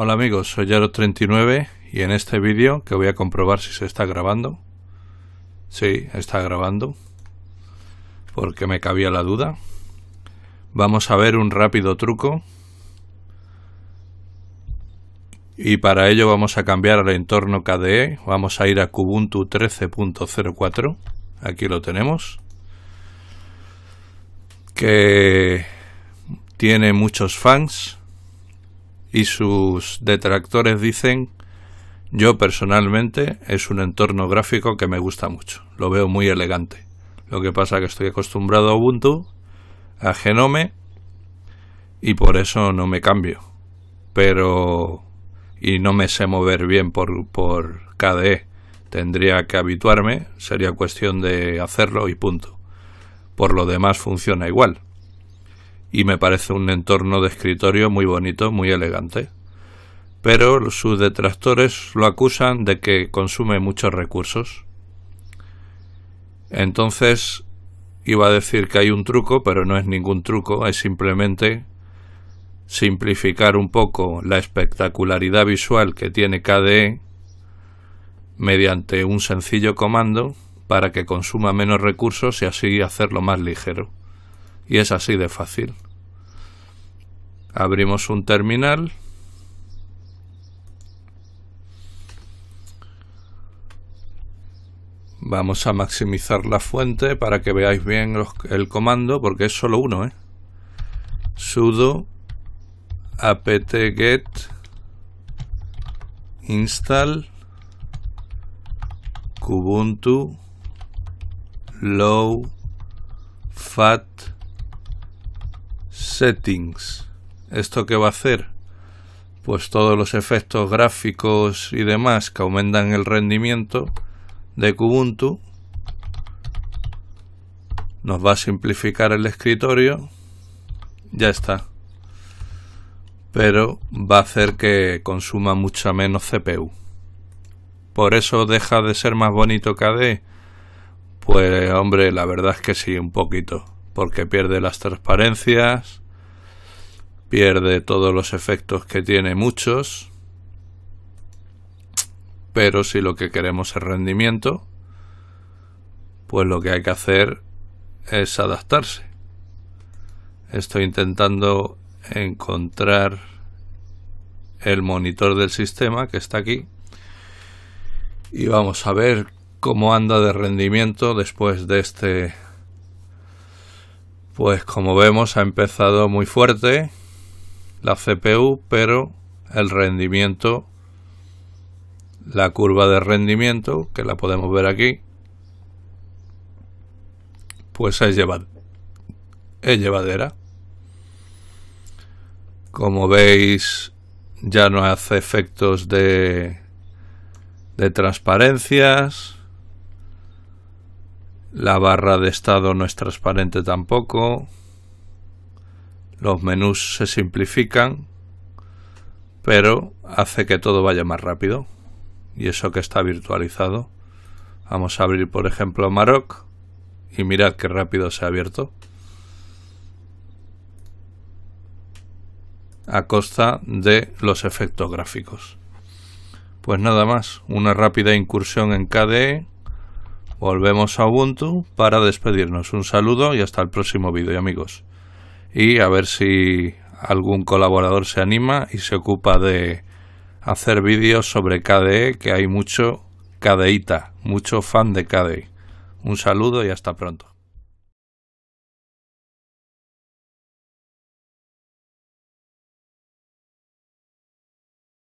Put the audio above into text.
Hola amigos, soy Yaro39 y en este vídeo que voy a comprobar si se está grabando. Sí, está grabando. Porque me cabía la duda. Vamos a ver un rápido truco. Y para ello vamos a cambiar al entorno KDE. Vamos a ir a Kubuntu 13.04. Aquí lo tenemos. Que tiene muchos fans y sus detractores dicen, yo personalmente es un entorno gráfico que me gusta mucho, lo veo muy elegante. Lo que pasa es que estoy acostumbrado a Ubuntu, a Genome, y por eso no me cambio. Pero... y no me sé mover bien por, por KDE. Tendría que habituarme, sería cuestión de hacerlo y punto. Por lo demás funciona igual y me parece un entorno de escritorio muy bonito, muy elegante. Pero sus detractores lo acusan de que consume muchos recursos. Entonces iba a decir que hay un truco, pero no es ningún truco, es simplemente simplificar un poco la espectacularidad visual que tiene KDE mediante un sencillo comando para que consuma menos recursos y así hacerlo más ligero. Y es así de fácil. Abrimos un terminal. Vamos a maximizar la fuente para que veáis bien el comando, porque es solo uno. ¿eh? sudo apt-get install kubuntu low fat settings. ¿Esto qué va a hacer? Pues todos los efectos gráficos y demás que aumentan el rendimiento de Kubuntu nos va a simplificar el escritorio. Ya está. Pero va a hacer que consuma mucha menos CPU. Por eso deja de ser más bonito KDE. Pues hombre, la verdad es que sí, un poquito. Porque pierde las transparencias pierde todos los efectos que tiene muchos, pero si lo que queremos es rendimiento, pues lo que hay que hacer es adaptarse. Estoy intentando encontrar el monitor del sistema que está aquí y vamos a ver cómo anda de rendimiento después de este pues como vemos ha empezado muy fuerte la CPU, pero el rendimiento, la curva de rendimiento, que la podemos ver aquí, pues es, llevadera. Como veis, ya no hace efectos de, de transparencias. La barra de estado no es transparente tampoco. Los menús se simplifican, pero hace que todo vaya más rápido. Y eso que está virtualizado. Vamos a abrir, por ejemplo, Maroc. Y mirad qué rápido se ha abierto. A costa de los efectos gráficos. Pues nada más, una rápida incursión en KDE. Volvemos a Ubuntu para despedirnos. Un saludo y hasta el próximo vídeo, amigos y a ver si algún colaborador se anima y se ocupa de hacer vídeos sobre KDE, que hay mucho KDEita, mucho fan de KDE. Un saludo y hasta pronto.